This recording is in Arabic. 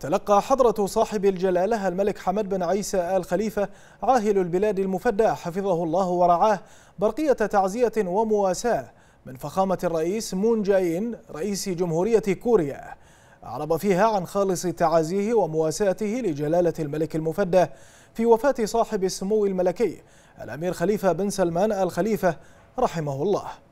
تلقى حضرة صاحب الجلالة الملك حمد بن عيسى آل خليفة عاهل البلاد المفدى حفظه الله ورعاه برقية تعزية ومواساة من فخامة الرئيس مون جايين رئيس جمهورية كوريا أعرب فيها عن خالص تعازيه ومواساته لجلالة الملك المفدى في وفاة صاحب السمو الملكي الأمير خليفة بن سلمان آل خليفة رحمه الله